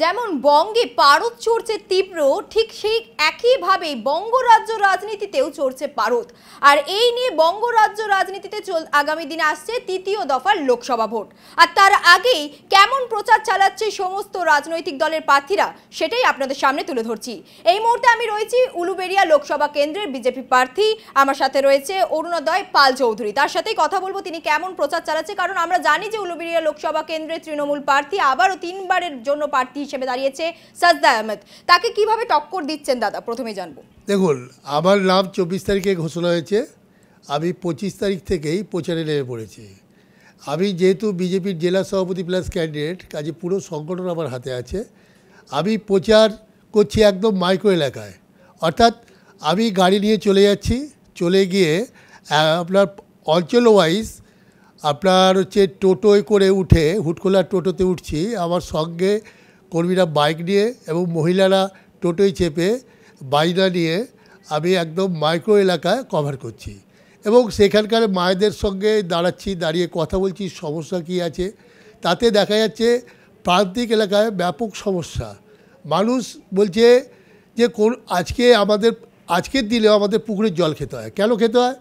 যেমন বঙ্গে পারদ চড়ছে তীব্র ঠিক সেই একইভাবে বঙ্গরাজ্য রাজনীতিতেও চড়ছে পারদ আর এই নিয়ে বঙ্গরাজ্য রাজনীতিতে চল আগামী দিনে আসছে তৃতীয় দফার লোকসভা ভোট আর তার আগেই কেমন প্রচার চালাচ্ছে সমস্ত রাজনৈতিক দলের প্রার্থীরা সেটাই আপনাদের সামনে তুলে ধরছি এই মুহূর্তে আমি রয়েছি উলুবেড়িয়া লোকসভা কেন্দ্রের বিজেপি প্রার্থী আমার সাথে রয়েছে অরুণোদয় পাল চৌধুরী তার সাথেই কথা বলবো তিনি কেমন প্রচার চালাচ্ছে কারণ আমরা জানি যে উলুবেড়িয়া লোকসভা কেন্দ্রের তৃণমূল প্রার্থী আবারও তিনবারের জন্য প্রার্থী হিসেবে দাঁড়িয়েছে সাজদা আহমেদ তাকে কিভাবে টক্কর দিচ্ছেন দাদা প্রথমে জানবো দেখুন আমার নাম চব্বিশ তারিখে ঘোষণা হয়েছে আমি পঁচিশ তারিখ থেকেই প্রচারে নেমে পড়েছি আমি যেহেতু বিজেপির জেলা সভাপতি প্লাস ক্যান্ডিডেট কাজে পুরো সংগঠন আমার হাতে আছে আমি প্রচার করছি একদম মাইক্রো এলাকায় অর্থাৎ আমি গাড়ি নিয়ে চলে যাচ্ছি চলে গিয়ে আপনার অঞ্চল ওয়াইজ আপনার হচ্ছে টোটোয় করে উঠে হুটকোলার টোটোতে উঠছি আমার সঙ্গে কর্মীরা বাইক নিয়ে এবং মহিলারা টোটোয় চেপে বাইনা নিয়ে আমি একদম মাইক্রো এলাকায় কভার করছি এবং সেখানকার মায়েদের সঙ্গে দাঁড়াচ্ছি দাঁড়িয়ে কথা বলছি সমস্যা কি আছে তাতে দেখা যাচ্ছে প্রান্তিক এলাকায় ব্যাপক সমস্যা মানুষ বলছে যে কোন আজকে আমাদের আজকের দিনেও আমাদের পুকুরের জল খেতে হয় কেন খেতে হয়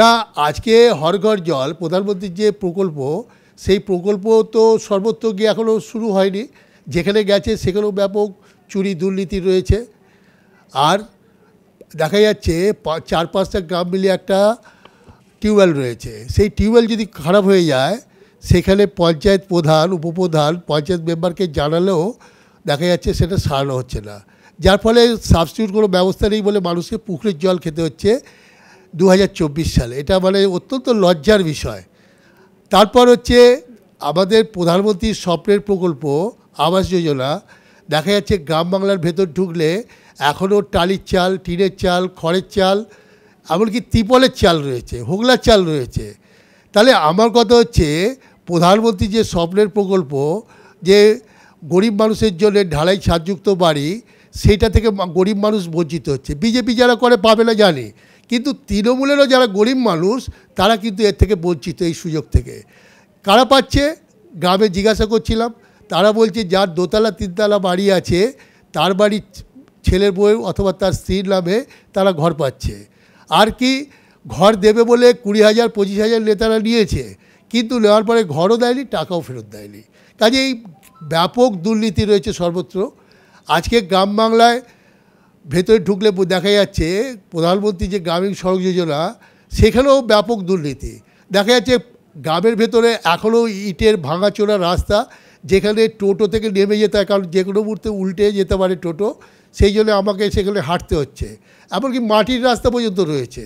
না আজকে হরঘর জল প্রধানমন্ত্রীর যে প্রকল্প সেই প্রকল্প তো সর্বত্র গিয়ে এখনও শুরু হয়নি যেখানে গেছে সেখানেও ব্যাপক চুরি দুর্নীতি রয়েছে আর দেখা যাচ্ছে চার পাঁচটা গ্রাম মিলিয়ে একটা টিউবওয়েল রয়েছে সেই টিউবওয়েল যদি খারাপ হয়ে যায় সেখানে পঞ্চায়েত প্রধান উপপ্রধান পঞ্চায়েত মেম্বারকে জানালেও দেখা যাচ্ছে সেটা সারানো হচ্ছে না যার ফলে সাবস্টিউট কোনো ব্যবস্থা নেই বলে মানুষকে পুকুরের জল খেতে হচ্ছে দু সালে এটা মানে অত্যন্ত লজ্জার বিষয় তারপর হচ্ছে আমাদের প্রধানমন্ত্রীর স্বপ্নের প্রকল্প আবাস যোজনা দেখা যাচ্ছে গ্রাম বাংলার ভেতর ঢুকলে এখনও টালির চাল টিনের চাল খড়ের চাল এমনকি ত্রিপলের চাল রয়েছে হোগলার চাল রয়েছে তাহলে আমার কথা হচ্ছে প্রধানমন্ত্রী যে স্বপ্নের প্রকল্প যে গরিব মানুষের জন্য ঢালাই ছাদযুক্ত বাড়ি সেটা থেকে গরিব মানুষ বঞ্চিত হচ্ছে বিজেপি যারা করে পাবে না জানি কিন্তু তৃণমূলেরও যারা গরিব মানুষ তারা কিন্তু এর থেকে বঞ্চিত এই সুযোগ থেকে কারা পাচ্ছে গ্রামে জিজ্ঞাসা করছিলাম তারা বলছে যার দোতলা তিনতলা বাড়ি আছে তার বাড়ির ছেলের বউ অথবা তার স্ত্রীর নামে তারা ঘর পাচ্ছে আর কি ঘর দেবে বলে কুড়ি হাজার পঁচিশ হাজার নেতারা নিয়েছে কিন্তু নেওয়ার পরে ঘরও দেয়নি টাকাও ফেরত দেয়নি কাজেই ব্যাপক দুর্নীতি রয়েছে সর্বত্র আজকে গ্রাম বাংলায় ভেতরে ঢুকলে দেখা যাচ্ছে প্রধানমন্ত্রী যে গ্রামীণ সড়ক যোজনা সেখানেও ব্যাপক দুর্নীতি দেখা যাচ্ছে গ্রামের ভেতরে এখনও ইটের ভাঙাচোরা রাস্তা যেখানে টোটো থেকে নেমে যেতে হয় কারণ যে কোনো মুহূর্তে উল্টে যেতে পারে টোটো সেই জন্য আমাকে সেখানে হাঁটতে হচ্ছে এমনকি মাটির রাস্তা পর্যন্ত রয়েছে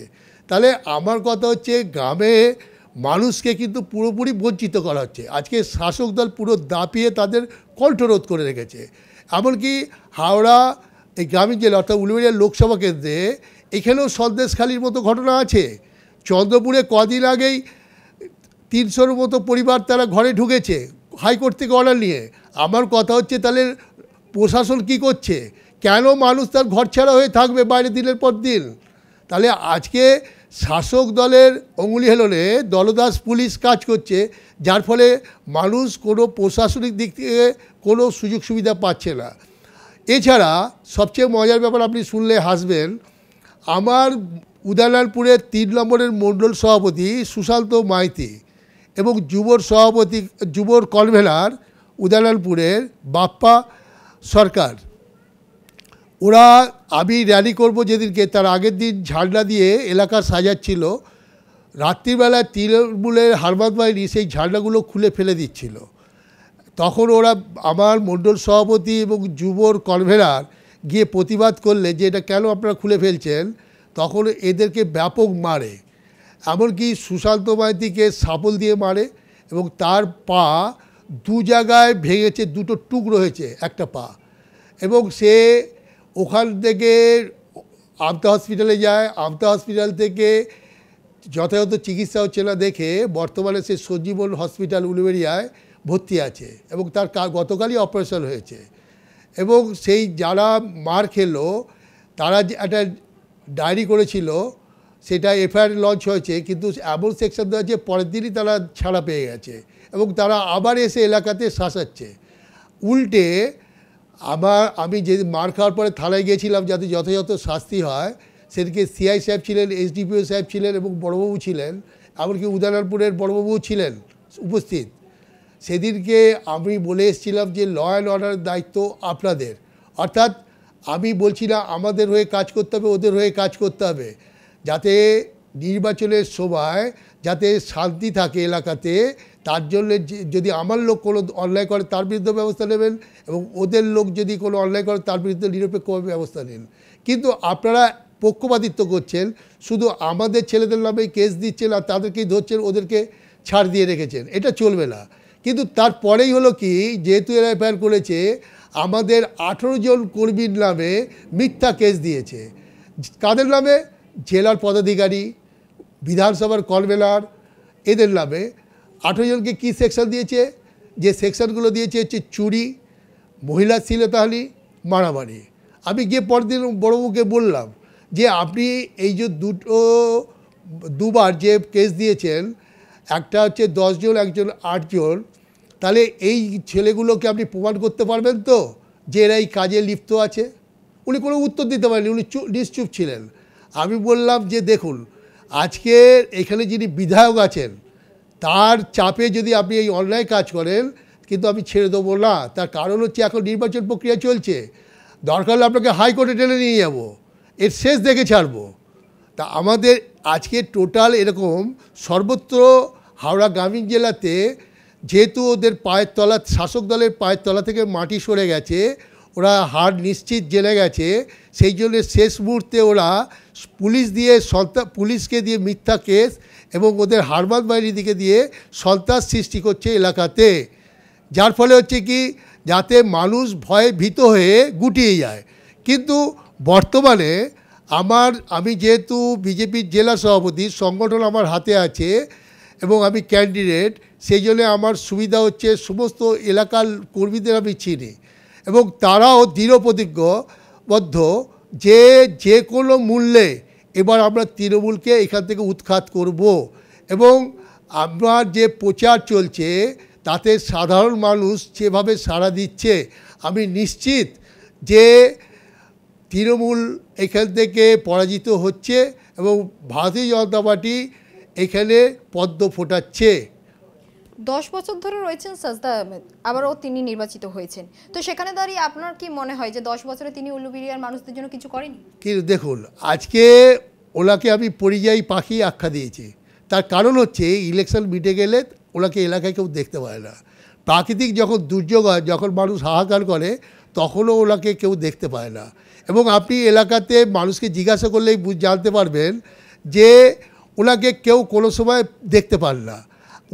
তাহলে আমার কথা হচ্ছে গ্রামে মানুষকে কিন্তু পুরোপুরি বঞ্চিত করা হচ্ছে আজকে শাসক দল পুরো দাপিয়ে তাদের কণ্ঠরোধ করে রেখেছে এমনকি হাওড়া এই গ্রামীণ জেলা অর্থাৎ উলুবেড়িয়া লোকসভা কেন্দ্রে এখানেও সন্দেশখালির মতো ঘটনা আছে চন্দ্রপুরে কদিন আগেই তিনশোর মতো পরিবার তারা ঘরে ঢুকেছে হাইকোর্ট থেকে অর্ডার নিয়ে আমার কথা হচ্ছে তাহলে প্রশাসন কি করছে কেন মানুষ তার ঘর ছাড়া হয়ে থাকবে বাইরে দিনের পর দিন তাহলে আজকে শাসক দলের অঙ্গুলি হেলনে দলদাস পুলিশ কাজ করছে যার ফলে মানুষ কোনো প্রশাসনিক দিক থেকে কোনো সুযোগ সুবিধা পাচ্ছে না এছাড়া সবচেয়ে মজার ব্যাপার আপনি শুনলে হাসবেন আমার উদয়নারপুরের তিন নম্বরের মণ্ডল সভাপতি সুশান্ত মাইতি এবং যুবর সভাপতি যুবর কনভেনার উদালালপুরের বাপ্পা সরকার ওরা আমি র্যালি করব যেদিনকে তার আগের দিন ঝান্ডা দিয়ে এলাকা সাজাচ্ছিল রাত্রিবেলা তৃণমূলের হারবাদ বাহিনী সেই ঝান্ডাগুলো খুলে ফেলে দিচ্ছিল তখন ওরা আমার মণ্ডল সভাপতি এবং যুবর কনভেনার গিয়ে প্রতিবাদ করলে যে এটা কেন আপনারা খুলে ফেলছেন তখন এদেরকে ব্যাপক মারে এমনকি সুশান্ত মাইতিকে সাপল দিয়ে মারে এবং তার পা দু জায়গায় ভেঙেছে দুটো টুকরো হয়েছে একটা পা এবং সে ওখান থেকে আমতা হসপিটালে যায় আমতা হসপিটাল থেকে যথাযথ চিকিৎসা হচ্ছে না দেখে বর্তমানে সে সঞ্জীবন হসপিটাল উলুবেরিয়ায় ভর্তি আছে এবং তার গতকালই অপারেশন হয়েছে এবং সেই যারা মার খেলো তারা যে একটা ডায়েরি করেছিল সেটা এফআইআর লঞ্চ হয়েছে কিন্তু এমন সেকশন দেওয়া যে পরের দিনই তারা ছাড়া পেয়ে গেছে এবং তারা আবার এসে এলাকাতে শাসাচ্ছে উল্টে আমার আমি যে মার খাওয়ার পরে থানায় গিয়েছিলাম যাতে যথাযথ শাস্তি হয় সেদিকে সিআই সাহেব ছিলেন এসডিপিও সাহেব ছিলেন এবং বড়বাবু ছিলেন এমনকি উদয়নারপুরের বড়বাবু ছিলেন উপস্থিত সেদিনকে আমি বলে এসেছিলাম যে ল অ্যান্ড অর্ডারের দায়িত্ব আপনাদের অর্থাৎ আমি বলছি না আমাদের হয়ে কাজ করতে হবে ওদের হয়ে কাজ করতে হবে যাতে নির্বাচনের সময় যাতে শান্তি থাকে এলাকাতে তার জন্য যদি আমার লোক কোনো অন্যায় করে তার বিরুদ্ধে ব্যবস্থা নেবেন এবং ওদের লোক যদি কোনো অন্যায় করে তার বিরুদ্ধে নিরপেক্ষভাবে ব্যবস্থা নেন কিন্তু আপনারা পক্ষপাতিত্ব করছেন শুধু আমাদের ছেলেদের নামে কেস দিচ্ছেন আর তাদেরকেই ধরছেন ওদেরকে ছাড় দিয়ে রেখেছেন এটা চলবে না কিন্তু তারপরেই হলো কি যেহেতু এরা এফআইআর করেছে আমাদের আঠেরো জন কর্মীর নামে মিথ্যা কেস দিয়েছে কাদের নামে জেলার পদাধিকারী বিধানসভার কনভেনার এদের নামে আঠেরো জনকে কী সেকশন দিয়েছে যে সেকশনগুলো দিয়েছে হচ্ছে চুরি মহিলা শ্লীলতাহানি মারামারি আমি গিয়ে পরদিন বড়বুকে বললাম যে আপনি এই যে দুটো দুবার যে কেস দিয়েছেন একটা হচ্ছে দশজন একজন আটজন তাহলে এই ছেলেগুলোকে আপনি প্রমাণ করতে পারবেন তো যে এরা এই কাজে লিপ্ত আছে উনি কোনো উত্তর দিতে পারেনি উনি নিশ্চুপ ছিলেন আমি বললাম যে দেখুন আজকে এখানে যিনি বিধায়ক আছেন তার চাপে যদি আপনি এই অন্যায় কাজ করেন কিন্তু আমি ছেড়ে দেবো না তার কারণ হচ্ছে এখন নির্বাচন প্রক্রিয়া চলছে দরকার হলে আপনাকে হাইকোর্টে টেনে নিয়ে যাব এর শেষ দেখে ছাড়বো তা আমাদের আজকে টোটাল এরকম সর্বত্র হাওড়া গ্রামীণ জেলাতে যেহেতু ওদের পায়ের তলা শাসক দলের পায়ের তলা থেকে মাটি সরে গেছে ওরা হার নিশ্চিত জেনে গেছে সেই জন্য শেষ মুহূর্তে ওরা পুলিশ দিয়ে সন্ত্রাস পুলিশকে দিয়ে মিথ্যা কেস এবং ওদের বাইরের দিকে দিয়ে সন্ত্রাস সৃষ্টি করছে এলাকাতে যার ফলে হচ্ছে কি যাতে মানুষ ভয়ে ভীত হয়ে গুটিয়ে যায় কিন্তু বর্তমানে আমার আমি যেহেতু বিজেপির জেলা সভাপতি সংগঠন আমার হাতে আছে এবং আমি ক্যান্ডিডেট সেই জন্য আমার সুবিধা হচ্ছে সমস্ত এলাকার কর্মীদের আমি চিনি এবং তারাও দৃঢ় প্রতিজ্ঞবদ্ধ যে যে কোনো মূল্যে এবার আমরা তৃণমূলকে এখান থেকে উৎখাত করব এবং আমার যে প্রচার চলছে তাতে সাধারণ মানুষ যেভাবে সাড়া দিচ্ছে আমি নিশ্চিত যে তৃণমূল এখান থেকে পরাজিত হচ্ছে এবং ভারতীয় জনতা পার্টি এখানে পদ্ম ফোটাচ্ছে দশ বছর ধরে রয়েছেন সাজদা আহমেদ আবারও তিনি নির্বাচিত হয়েছেন তো সেখানে দাঁড়িয়ে আপনার কি মনে হয় যে দশ বছরে তিনি উল্লুবিরিয়ার মানুষদের জন্য কিছু করেনি কি দেখুন আজকে ওলাকে আমি পরিযায়ী পাখি আখ্যা দিয়েছি তার কারণ হচ্ছে ইলেকশন মিটে গেলে ওলাকে এলাকায় কেউ দেখতে পায় না প্রাকৃতিক যখন দুর্যোগ হয় যখন মানুষ হাহাকার করে তখনও ওলাকে কেউ দেখতে পায় না এবং আপনি এলাকাতে মানুষকে জিজ্ঞাসা করলেই জানতে পারবেন যে ওনাকে কেউ কোনো সময় দেখতে পান না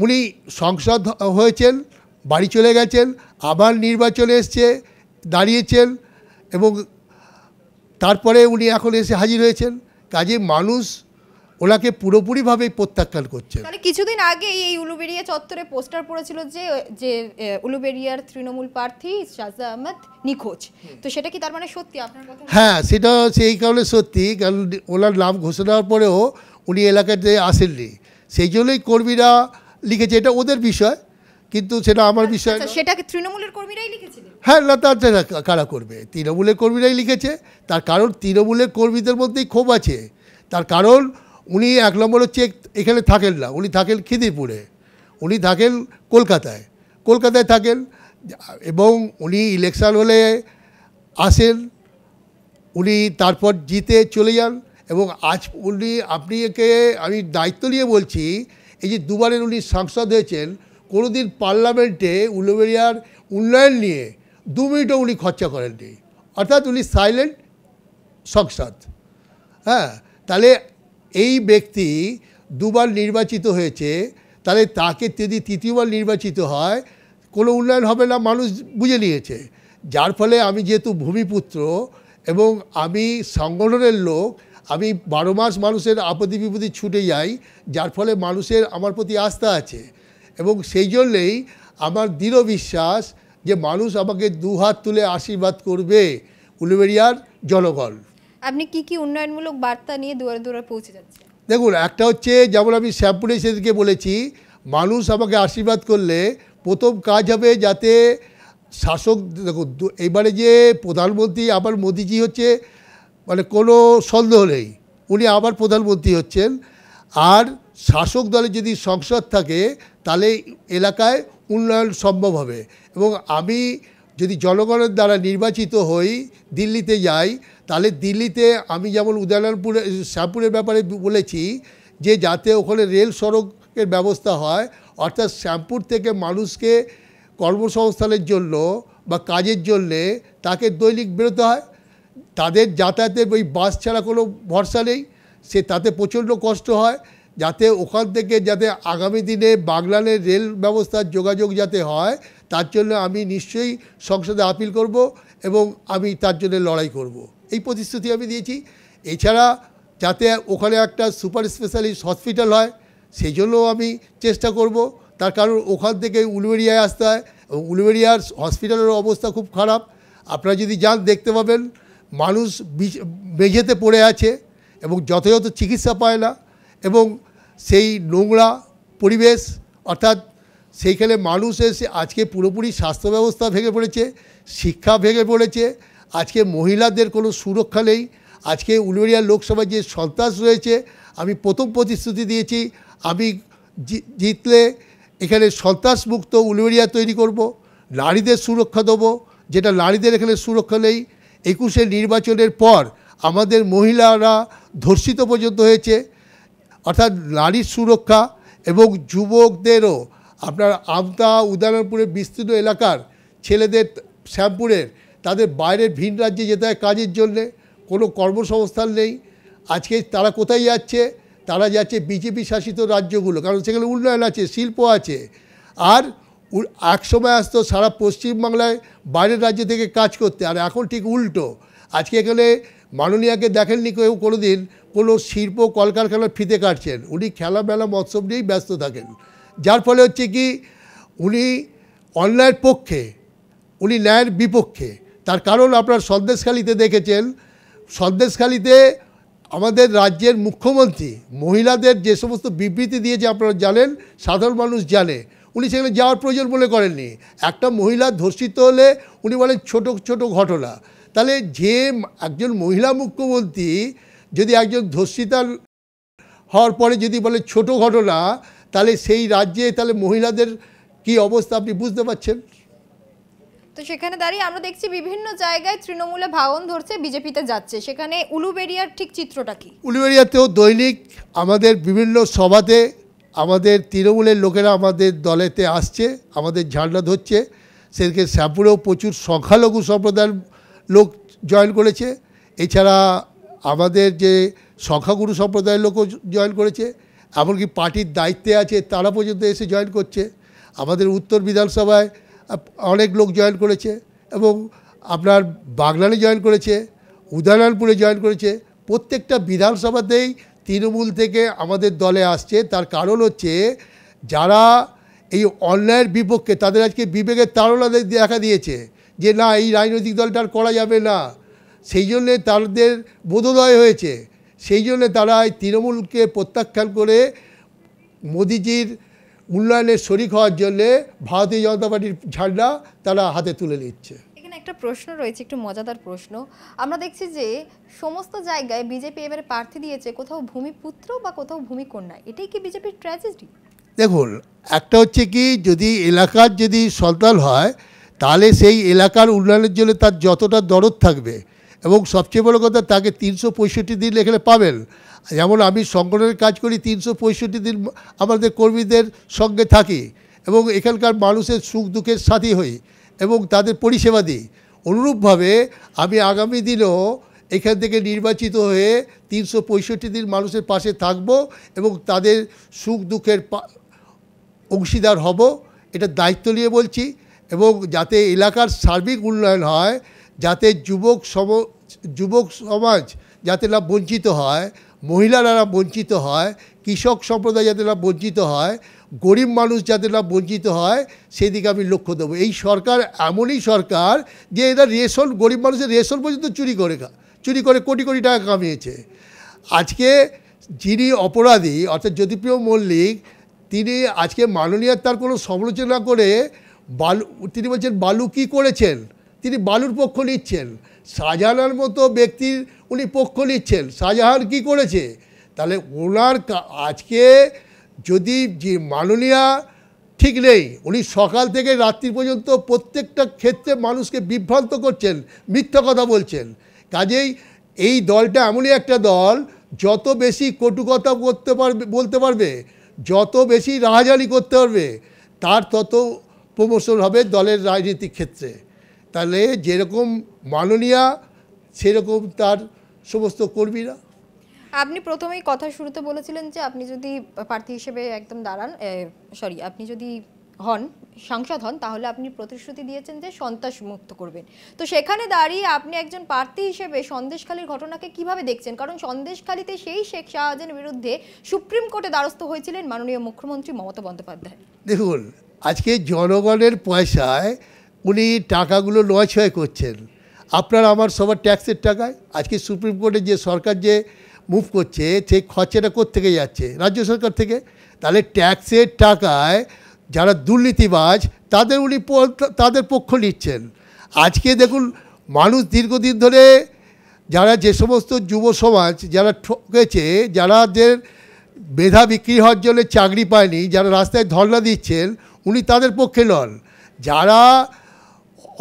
উনি সংসদ হয়েছেন বাড়ি চলে গেছেন আবার নির্বাচনে এসছে দাঁড়িয়েছেন এবং তারপরে উনি এখন এসে হাজির হয়েছেন কাজে মানুষ ওনাকে পুরোপুরিভাবে প্রত্যাখ্যান করছে তাহলে কিছুদিন আগে এই উলুবেড়িয়া চত্বরে পোস্টার পড়েছিল যে যে উলুবেরিয়ার তৃণমূল প্রার্থী শাহজা আহমদ নিখোঁজ তো সেটা কি তার মানে সত্যি আপনার কথা হ্যাঁ সেটা সেই কারণে সত্যি কারণ ওনার নাম ঘোষণার পরেও উনি এলাকাতে আসেননি সেই জন্যই কর্মীরা লিখেছে এটা ওদের বিষয় কিন্তু সেটা আমার আচ্ছা, বিষয় আচ্ছা, সেটা তৃণমূলের কর্মীরাই লিখেছে হ্যাঁ না তার কারা করবে তৃণমূলের কর্মীরাই লিখেছে তার কারণ তৃণমূলের কর্মীদের মধ্যেই ক্ষোভ আছে তার কারণ উনি এক নম্বর হচ্ছে এখানে থাকেন না উনি থাকেন খিদিরপুরে উনি থাকেন কলকাতায় কলকাতায় থাকেন এবং উনি ইলেকশান হলে আসেন উনি তারপর জিতে চলে যান এবং আজ উনি আপনি একে আমি দায়িত্ব নিয়ে বলছি এই যে দুবারের উনি সাংসদ হয়েছেন কোনো দিন পার্লামেন্টে উলুবেরিয়ার উন্নয়ন নিয়ে দু মিনিটও উনি খরচা করেননি অর্থাৎ উনি সাইলেন্ট সংসদ হ্যাঁ তাহলে এই ব্যক্তি দুবার নির্বাচিত হয়েছে তাহলে তাকে যদি তৃতীয়বার নির্বাচিত হয় কোনো উন্নয়ন হবে না মানুষ বুঝে নিয়েছে যার ফলে আমি যেহেতু ভূমিপুত্র এবং আমি সংগঠনের লোক আমি বারো মাস মানুষের আপদি বিপদি ছুটে যাই যার ফলে মানুষের আমার প্রতি আস্থা আছে এবং সেই জন্যেই আমার দৃঢ় বিশ্বাস যে মানুষ আমাকে দুহাত তুলে আশীর্বাদ করবে উলুবেরিয়ার জনগণ আপনি কি কি উন্নয়নমূলক বার্তা নিয়ে দুয়ারে দুয়ারে পৌঁছে যাচ্ছেন দেখুন একটা হচ্ছে যেমন আমি শ্যামপুরে সেদিকে বলেছি মানুষ আমাকে আশীর্বাদ করলে প্রথম কাজ হবে যাতে শাসক দেখুন এবারে যে প্রধানমন্ত্রী আবার মোদিজি হচ্ছে মানে কোনো সন্দেহ নেই উনি আবার প্রধানমন্ত্রী হচ্ছেন আর শাসক দলে যদি সংসদ থাকে তাহলে এলাকায় উন্নয়ন সম্ভব হবে এবং আমি যদি জনগণের দ্বারা নির্বাচিত হই দিল্লিতে যাই তাহলে দিল্লিতে আমি যেমন উদয়নপুরে শ্যামপুরের ব্যাপারে বলেছি যে যাতে ওখানে রেল সড়কের ব্যবস্থা হয় অর্থাৎ শ্যামপুর থেকে মানুষকে কর্মসংস্থানের জন্য বা কাজের জন্যে তাকে দৈনিক বেরোতে হয় তাদের যাতায়াতের ওই বাস ছাড়া কোনো ভরসা নেই সে তাতে প্রচণ্ড কষ্ট হয় যাতে ওখান থেকে যাতে আগামী দিনে বাগলানের রেল ব্যবস্থার যোগাযোগ যাতে হয় তার জন্য আমি নিশ্চয়ই সংসদে আপিল করব এবং আমি তার জন্য লড়াই করব। এই প্রতিশ্রুতি আমি দিয়েছি এছাড়া যাতে ওখানে একটা সুপার স্পেশালিস্ট হসপিটাল হয় সেই জন্যও আমি চেষ্টা করব তার কারণ ওখান থেকে উলুবেরিয়ায় আসতে হয় এবং উলুবেরিয়ার হসপিটালের অবস্থা খুব খারাপ আপনারা যদি যান দেখতে পাবেন মানুষ মেঝেতে পড়ে আছে এবং যথাযথ চিকিৎসা পায় না এবং সেই নোংরা পরিবেশ অর্থাৎ সেইখানে মানুষ এসে আজকে পুরোপুরি স্বাস্থ্য ব্যবস্থা ভেঙে পড়েছে শিক্ষা ভেঙে পড়েছে আজকে মহিলাদের কোনো সুরক্ষা নেই আজকে উলুরিয়া লোকসভায় যে সন্ত্রাস রয়েছে আমি প্রথম প্রতিশ্রুতি দিয়েছি আমি জিতলে এখানে সন্ত্রাসমুক্ত উলুরিয়া তৈরি করব নারীদের সুরক্ষা দেবো যেটা নারীদের এখানে সুরক্ষা নেই একুশে নির্বাচনের পর আমাদের মহিলারা ধর্ষিত পর্যন্ত হয়েছে অর্থাৎ নারীর সুরক্ষা এবং যুবকদেরও আপনার আমতা উদাহরণপুরের বিস্তীর্ণ এলাকার ছেলেদের শ্যামপুরের তাদের বাইরের ভিন রাজ্যে যেতে হয় কাজের জন্যে কোনো কর্মসংস্থান নেই আজকে তারা কোথায় যাচ্ছে তারা যাচ্ছে বিজেপি শাসিত রাজ্যগুলো কারণ সেখানে উন্নয়ন আছে শিল্প আছে আর এক সময় আসতো সারা পশ্চিমবাংলায় বাইরের রাজ্য থেকে কাজ করতে আর এখন ঠিক উল্টো আজকে এখানে মাননীয়াকে দেখেননি কেউ কোনো দিন কোনো শিল্প কলকারখানার ফিতে কাটছেন উনি খেলামেলা মৎসব নিয়েই ব্যস্ত থাকেন যার ফলে হচ্ছে কি উনি অন্যায়ের পক্ষে উনি ন্যায়ের বিপক্ষে তার কারণ আপনার সন্দেশখালিতে দেখেছেন সন্দেশখালিতে আমাদের রাজ্যের মুখ্যমন্ত্রী মহিলাদের যে সমস্ত বিবৃতি দিয়েছে আপনারা জানেন সাধারণ মানুষ জানে উনি সেখানে যাওয়ার প্রয়োজন বলে করেননি একটা মহিলা ধর্ষিত হলে উনি বলেন ছোট ছোট ঘটনা তাহলে যে একজন মহিলা মুখ্যমন্ত্রী যদি একজন ধর্ষিতার হওয়ার পরে যদি বলে ছোট ঘটনা তাহলে সেই রাজ্যে তাহলে মহিলাদের কি অবস্থা আপনি বুঝতে পারছেন তো সেখানে দাঁড়িয়ে আমরা দেখছি বিভিন্ন জায়গায় তৃণমূলে ভাগন ধরছে বিজেপিতে যাচ্ছে সেখানে উলুবেরিয়ার ঠিক চিত্রটা কি উলুবেরিয়াতেও দৈনিক আমাদের বিভিন্ন সভাতে আমাদের তৃণমূলের লোকেরা আমাদের দলেতে আসছে আমাদের ঝান্ডা ধরছে সেদিকে শ্যামপুরেও প্রচুর সংখ্যালঘু সম্প্রদায়ের লোক জয়েন করেছে এছাড়া আমাদের যে সংখ্যাগুরু সম্প্রদায়ের লোকও জয়েন করেছে এমনকি পার্টির দায়িত্বে আছে তারা পর্যন্ত এসে জয়েন করছে আমাদের উত্তর বিধানসভায় অনেক লোক জয়েন করেছে এবং আপনার বাগনানে জয়েন করেছে উদয়নারায়ণপুরে জয়েন করেছে প্রত্যেকটা বিধানসভাতেই তৃণমূল থেকে আমাদের দলে আসছে তার কারণ হচ্ছে যারা এই অন্যায়ের বিপক্ষে তাদের আজকে বিবেকের তারলা দেখা দিয়েছে যে না এই রাজনৈতিক দলটা আর করা যাবে না সেই জন্যে তাদের বোধোদয় হয়েছে সেই জন্যে তারা এই তৃণমূলকে প্রত্যাখ্যান করে মোদিজির উন্নয়নের শরিক হওয়ার জন্যে ভারতীয় জনতা পার্টির ঝান্ডা তারা হাতে তুলে নিচ্ছে একটা প্রশ্ন রয়েছে একটু মজাদার প্রশ্ন আমরা দেখছি যে সমস্ত জায়গায় বিজেপি এবারে প্রার্থী দিয়েছে কোথাও ভূমিপুত্র বা কোথাও ভূমিকন্যা এটাই কি বিজেপির ট্র্যাজেডি দেখুন একটা হচ্ছে কি যদি এলাকার যদি সন্তান হয় তাহলে সেই এলাকার উন্নয়নের জন্য তার যতটা দরদ থাকবে এবং সবচেয়ে বড় কথা তাকে তিনশো পঁয়ষট্টি দিন এখানে পাবেন যেমন আমি সংগঠনের কাজ করি তিনশো পঁয়ষট্টি দিন আমাদের কর্মীদের সঙ্গে থাকি এবং এখানকার মানুষের সুখ দুঃখের সাথী হই এবং তাদের পরিষেবা দিই অনুরূপভাবে আমি আগামী দিনেও এখান থেকে নির্বাচিত হয়ে তিনশো পঁয়ষট্টি দিন মানুষের পাশে থাকব এবং তাদের সুখ দুঃখের অংশীদার হব এটা দায়িত্ব নিয়ে বলছি এবং যাতে এলাকার সার্বিক উন্নয়ন হয় যাতে যুবক সম যুবক সমাজ যাতে না বঞ্চিত হয় মহিলারা বঞ্চিত হয় কৃষক সম্প্রদায় যাতে না বঞ্চিত হয় গরিব মানুষ যাদের না বঞ্চিত হয় সেদিকে আমি লক্ষ্য দেবো এই সরকার এমনই সরকার যে এরা রেশন গরিব মানুষের রেশন পর্যন্ত চুরি করে চুরি করে কোটি কোটি টাকা কামিয়েছে আজকে যিনি অপরাধী অর্থাৎ জ্যোতিপ্রিয় মল্লিক তিনি আজকে মাননীয় তার কোনো সমালোচনা করে বালু তিনি বলছেন বালু কী করেছেন তিনি বালুর পক্ষ নিচ্ছেন শাহজাহানের মতো ব্যক্তির উনি পক্ষ নিচ্ছেন শাহজাহান কি করেছে তাহলে ওনার আজকে যদি যে মাননীয়া ঠিক নেই উনি সকাল থেকে রাত্রি পর্যন্ত প্রত্যেকটা ক্ষেত্রে মানুষকে বিভ্রান্ত করছেন মিথ্যা কথা বলছেন কাজেই এই দলটা এমনই একটা দল যত বেশি কটুকথা করতে পারবে বলতে পারবে যত বেশি রাহাজানি করতে পারবে তার তত প্রমোশন হবে দলের রাজনীতিক ক্ষেত্রে তাহলে যেরকম মাননীয়া সেরকম তার সমস্ত কর্মীরা আপনি প্রথমেই কথা শুরুতে বলেছিলেন যে আপনি যদি প্রার্থী হিসেবে একদম দাঁড়ান সরি আপনি যদি হন সাংসদ হন তাহলে আপনি প্রতিশ্রুতি দিয়েছেন যে সন্ত্রাস মুক্ত করবেন তো সেখানে দাঁড়িয়ে আপনি একজন প্রার্থী হিসেবে সন্দেশখালীর ঘটনাকে কিভাবে দেখছেন কারণ সন্দেশখালীতে সেই শেখ শাহজাহানের বিরুদ্ধে সুপ্রিম কোর্টে দ্বারস্থ হয়েছিলেন মাননীয় মুখ্যমন্ত্রী মমতা বন্দ্যোপাধ্যায় দেখুন আজকে জনগণের পয়সায় উনি টাকাগুলো নয় ছয় করছেন আপনার আমার সবার ট্যাক্সের টাকায় আজকে সুপ্রিম কোর্টে যে সরকার যে মুভ করছে সেই খরচাটা থেকে যাচ্ছে রাজ্য সরকার থেকে তাহলে ট্যাক্সের টাকায় যারা দুর্নীতিবাজ তাদের উনি তাদের পক্ষ নিচ্ছেন আজকে দেখুন মানুষ দীর্ঘদিন ধরে যারা যে সমস্ত যুব সমাজ যারা ঠকেছে যারাদের মেধা বিক্রি হওয়ার জন্য চাকরি পায়নি যারা রাস্তায় ধর্ণা দিচ্ছেন উনি তাদের পক্ষে নন যারা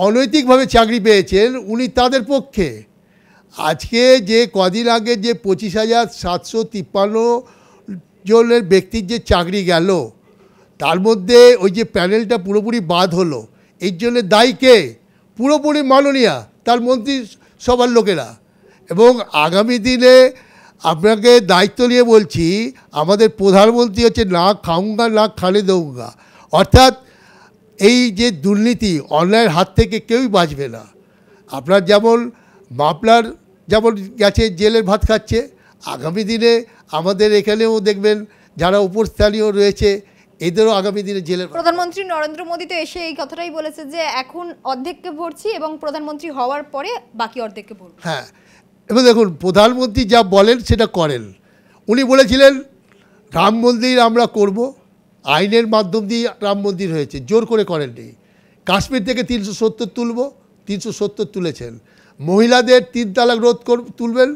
অনৈতিকভাবে চাকরি পেয়েছেন উনি তাদের পক্ষে আজকে যে কদিন আগে যে পঁচিশ হাজার সাতশো তিপ্পান্ন জনের ব্যক্তির যে চাকরি গেল তার মধ্যে ওই যে প্যানেলটা পুরোপুরি বাদ হলো এর জন্য দায়ী কে পুরোপুরি মাননীয়া তার মন্ত্রী সবার লোকেরা এবং আগামী দিনে আপনাকে দায়িত্ব নিয়ে বলছি আমাদের প্রধানমন্ত্রী হচ্ছে না খাউঙ্গা না খালে দৌঙ্গা অর্থাৎ এই যে দুর্নীতি অন্যায়ের হাত থেকে কেউই বাঁচবে না আপনার যেমন মাপলার যেমন গেছে জেলের ভাত খাচ্ছে আগামী দিনে আমাদের এখানেও দেখবেন যারা উপস্থানীয় রয়েছে এদেরও আগামী দিনে জেলের প্রধানমন্ত্রী নরেন্দ্র মোদী তো এসে এই কথাটাই বলেছে যে এখন অর্ধেককে ভরছি এবং প্রধানমন্ত্রী হওয়ার পরে বাকি অর্ধেককে ভর হ্যাঁ এবং দেখুন প্রধানমন্ত্রী যা বলেন সেটা করেন উনি বলেছিলেন রাম মন্দির আমরা করব আইনের মাধ্যম দিয়ে রাম মন্দির হয়েছে জোর করে করেননি কাশ্মীর থেকে তিনশো সত্তর তুলব তিনশো সত্তর তুলেছেন মহিলাদের তিন তালাক রোধ তুলবেন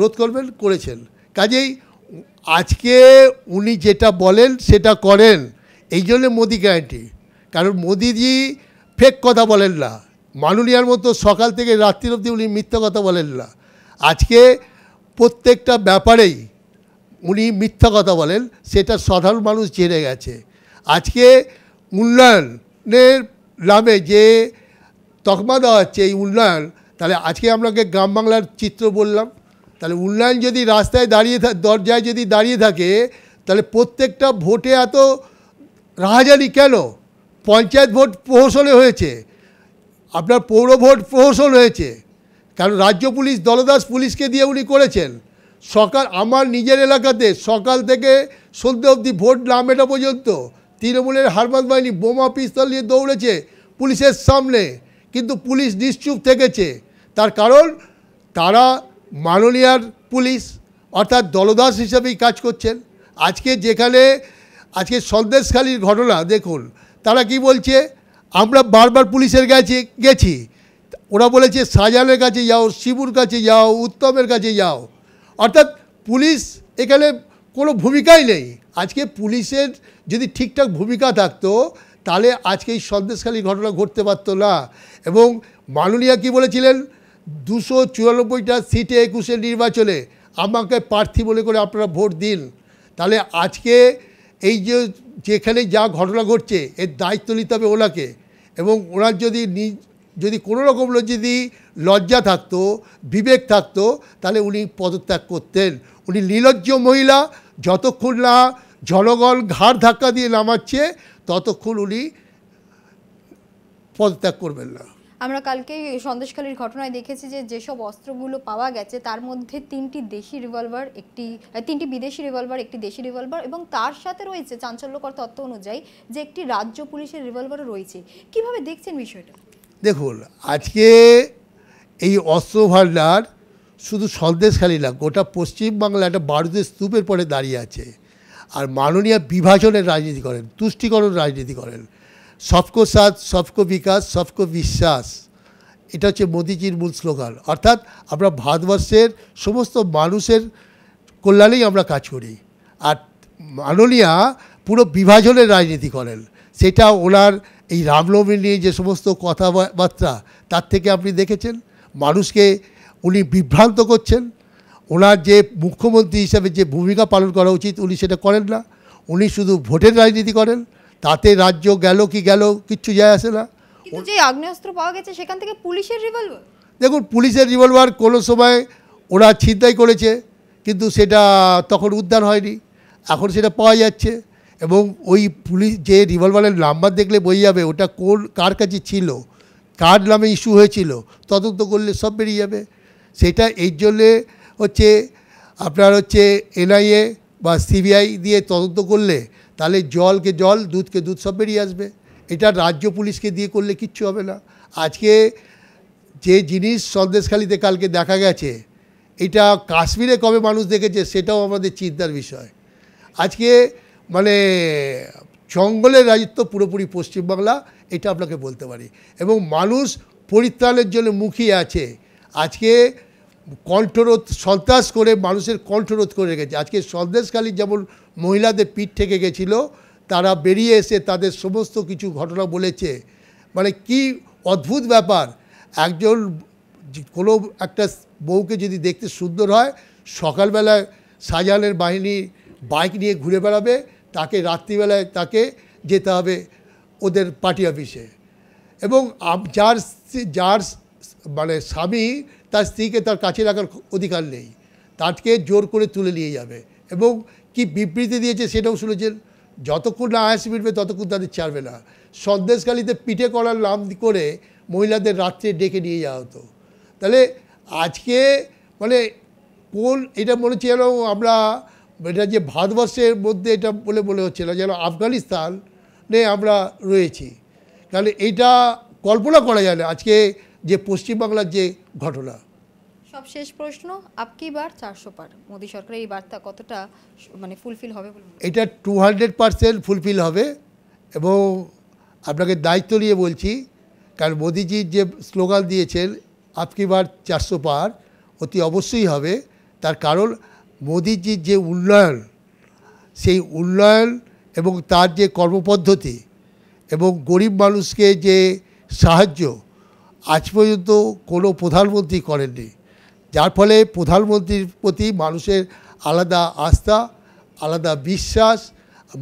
রোধ করবেন করেছেন কাজেই আজকে উনি যেটা বলেন সেটা করেন এই জন্য মোদি গ্যারান্টি কারণ মোদিজি ফেক কথা বলেন না মাননীয়ার মতো সকাল থেকে রাত্রি অবধি উনি মিথ্যা কথা বলেন না আজকে প্রত্যেকটা ব্যাপারেই উনি মিথ্যা কথা বলেন সেটা সাধারণ মানুষ জেনে গেছে আজকে উন্নয়নের নামে যে তকমা দেওয়া হচ্ছে এই উন্নয়ন তাহলে আজকে আপনাকে গ্রাম বাংলার চিত্র বললাম তাহলে উন্নয়ন যদি রাস্তায় দাঁড়িয়ে দরজায় যদি দাঁড়িয়ে থাকে তাহলে প্রত্যেকটা ভোটে এত রাহাজারি কেন পঞ্চায়েত ভোট প্রহসনে হয়েছে আপনার পৌর ভোট প্রহসন হয়েছে কারণ রাজ্য পুলিশ দলদাস পুলিশকে দিয়ে উনি করেছেন সকাল আমার নিজের এলাকাতে সকাল থেকে সন্ধ্যে অবধি ভোট না মেটা পর্যন্ত তৃণমূলের হারবাদ বাহিনী বোমা পিস্তল নিয়ে দৌড়েছে পুলিশের সামনে কিন্তু পুলিশ নিশ্চুপ থেকেছে তার কারণ তারা মাননীয়ার পুলিশ অর্থাৎ দলদাস হিসেবেই কাজ করছেন আজকে যেখানে আজকে সন্দেশখালীর ঘটনা দেখুন তারা কি বলছে আমরা বারবার পুলিশের কাছে গেছি ওরা বলেছে শাহজাহানের কাছে যাও শিবুর কাছে যাও উত্তমের কাছে যাও অর্থাৎ পুলিশ এখানে কোনো ভূমিকাই নেই আজকে পুলিশের যদি ঠিকঠাক ভূমিকা থাকতো তাহলে আজকে এই সন্দেশখালী ঘটনা ঘটতে পারতো না এবং মাননীয়া কি বলেছিলেন দুশো চুরানব্বইটা সিটে একুশে নির্বাচনে আমাকে প্রার্থী বলে করে আপনারা ভোট দিন তাহলে আজকে এই যে যেখানে যা ঘটনা ঘটছে এর দায়িত্ব নিতে হবে ওনাকে এবং ওনার যদি যদি কোনো রকম যদি লজ্জা থাকতো বিবেক থাকতো তাহলে উনি পদত্যাগ করতেন উনি নির্লজ্জ মহিলা যতক্ষণ না জনগণ ঘাড় ধাক্কা দিয়ে নামাচ্ছে ততক্ষণ উনি পদত্যাগ করবেন না আমরা কালকে সন্দেশখালীর ঘটনায় দেখেছি যে যেসব অস্ত্রগুলো পাওয়া গেছে তার মধ্যে তিনটি দেশি রিভলভার একটি তিনটি বিদেশি রিভলভার একটি দেশি রিভলভার এবং তার সাথে রয়েছে চাঞ্চল্যকর তথ্য অনুযায়ী যে একটি রাজ্য পুলিশের রিভলভারও রয়েছে কিভাবে দেখছেন বিষয়টা দেখুন আজকে এই অস্ত্র ভাণ্ডার শুধু সন্দেশখালী না গোটা পশ্চিমবাংলা একটা বারুদের স্তূপের পরে দাঁড়িয়ে আছে আর মাননীয় বিভাজনের রাজনীতি করেন তুষ্টিকরণ রাজনীতি করেন সবকো সাথ সবকো বিকাশ সবকো বিশ্বাস এটা হচ্ছে মোদিজির মূল স্লোগান অর্থাৎ আমরা ভারতবর্ষের সমস্ত মানুষের কল্যাণেই আমরা কাজ করি আর মাননীয়া পুরো বিভাজনের রাজনীতি করেন সেটা ওনার এই রামনবমী নিয়ে যে সমস্ত কথাবার্তা তার থেকে আপনি দেখেছেন মানুষকে উনি বিভ্রান্ত করছেন ওনার যে মুখ্যমন্ত্রী হিসাবে যে ভূমিকা পালন করা উচিত উনি সেটা করেন না উনি শুধু ভোটের রাজনীতি করেন তাতে রাজ্য গেল কি গেল কিচ্ছু যায় আসে না যে আগ্নেয়াস্ত্র পাওয়া গেছে সেখান থেকে পুলিশের রিভলভার দেখুন পুলিশের রিভলভার কোনো সময় ওরা ছিনতাই করেছে কিন্তু সেটা তখন উদ্ধার হয়নি এখন সেটা পাওয়া যাচ্ছে এবং ওই পুলিশ যে রিভলভারের নাম্বার দেখলে বই যাবে ওটা কোন কার কাছে ছিল কার নামে ইস্যু হয়েছিল তদন্ত করলে সব বেরিয়ে যাবে সেটা এই জন্যে হচ্ছে আপনার হচ্ছে এনআইএ বা সিবিআই দিয়ে তদন্ত করলে তাহলে জলকে জল দুধকে দুধ সব বেরিয়ে আসবে এটা রাজ্য পুলিশকে দিয়ে করলে কিচ্ছু হবে না আজকে যে জিনিস সন্দেশখালিতে কালকে দেখা গেছে এটা কাশ্মীরে কবে মানুষ দেখেছে সেটাও আমাদের চিন্তার বিষয় আজকে মানে জঙ্গলের রাজত্ব পুরোপুরি পশ্চিমবাংলা এটা আপনাকে বলতে পারি এবং মানুষ পরিত্রাণের জন্য মুখিয়ে আছে আজকে কণ্ঠরোধ সন্ত্রাস করে মানুষের কণ্ঠরোধ করে রেখেছে আজকে সন্দেশকালী যেমন মহিলাদের পিঠ থেকে গেছিল তারা বেরিয়ে এসে তাদের সমস্ত কিছু ঘটনা বলেছে মানে কি অদ্ভুত ব্যাপার একজন কোনো একটা বউকে যদি দেখতে সুন্দর হয় সকালবেলায় শাহজাহানের বাহিনী বাইক নিয়ে ঘুরে বেড়াবে তাকে রাত্রিবেলায় তাকে যেতে হবে ওদের পার্টি অফিসে এবং যার যার মানে স্বামী তার স্ত্রীকে তার কাছে রাখার অধিকার নেই তাকে জোর করে তুলে নিয়ে যাবে এবং কি বিবৃতি দিয়েছে সেটাও শুনেছেন যতক্ষণ না আয়াস মিটবে ততক্ষণ তাদের ছাড়বে না সন্দেশকালীতে পিঠে করার নাম করে মহিলাদের রাত্রে ডেকে নিয়ে যাওয়া হতো তাহলে আজকে মানে কোন এটা মনে হচ্ছে যেন আমরা এটা যে ভারতবর্ষের মধ্যে এটা বলে মনে হচ্ছে না যেন আফগানিস্তানে আমরা রয়েছি তাহলে এইটা কল্পনা করা যায় না আজকে যে পশ্চিমবাংলার যে ঘটনা সব শেষ প্রশ্ন আপকি বার চারশো পার মোদী সরকারের এই বার্তা কতটা মানে ফুলফিল হবে এটা টু হান্ড্রেড ফুলফিল হবে এবং আপনাকে দায়িত্ব নিয়ে বলছি কারণ মোদীজির যে স্লোগান দিয়েছেন আপকি বার চারশো পার অতি অবশ্যই হবে তার কারণ মোদিজির যে উন্নয়ন সেই উন্নয়ন এবং তার যে কর্মপদ্ধতি এবং গরিব মানুষকে যে সাহায্য আজ পর্যন্ত কোনো প্রধানমন্ত্রী করেননি যার ফলে প্রধানমন্ত্রীর প্রতি মানুষের আলাদা আস্থা আলাদা বিশ্বাস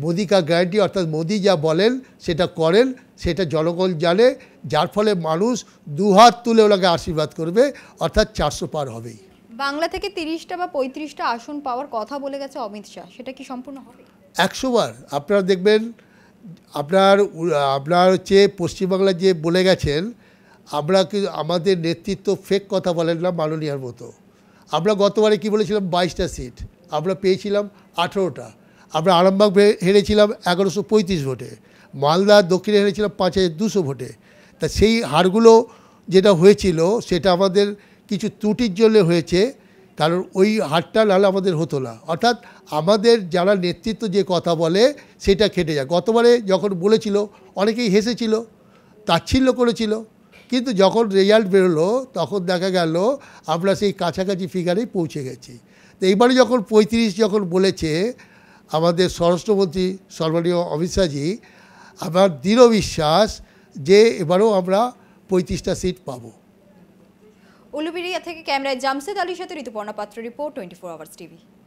মোদিকা গ্যারান্টি অর্থাৎ মোদি যা বলেন সেটা করেন সেটা জনগণ জানে যার ফলে মানুষ দুহাত তুলে ওনাকে আশীর্বাদ করবে অর্থাৎ চারশো পার হবেই বাংলা থেকে তিরিশটা বা পঁয়ত্রিশটা আসন পাওয়ার কথা বলে গেছে অমিত শাহ সেটা কি সম্পূর্ণ হবে একশো বার আপনারা দেখবেন আপনার আপনার হচ্ছে পশ্চিমবাংলা যে বলে গেছেন আমরা কি আমাদের নেতৃত্ব ফেক কথা বলেন না মাননীয়ার মতো আমরা গতবারে কি বলেছিলাম বাইশটা সিট আমরা পেয়েছিলাম আঠেরোটা আমরা আরামবাগ হেরেছিলাম এগারোশো পঁয়ত্রিশ ভোটে মালদা দক্ষিণে হেরেছিলাম পাঁচ হাজার দুশো ভোটে তা সেই হারগুলো যেটা হয়েছিল সেটা আমাদের কিছু ত্রুটির জন্যে হয়েছে কারণ ওই হারটা নাহলে আমাদের হতো না অর্থাৎ আমাদের যারা নেতৃত্ব যে কথা বলে সেটা খেটে যায় গতবারে যখন বলেছিল অনেকেই হেসেছিল তাচ্ছিল্য করেছিল কিন্তু যখন রেজাল্ট বেরোলো তখন দেখা গেল আমরা সেই কাছাকাছি ফিগারেই পৌঁছে গেছি তো এইবারে যখন পঁয়ত্রিশ যখন বলেছে আমাদের স্বরাষ্ট্রমন্ত্রী সর্বনীয় অমিত শাহজি আমার দৃঢ় বিশ্বাস যে এবারেও আমরা পঁয়ত্রিশটা সিট পাব উলুবিরিয়া থেকে ক্যামেরায় জামসেদ আলীর সাথে Rituparna Patra report twenty four hours TV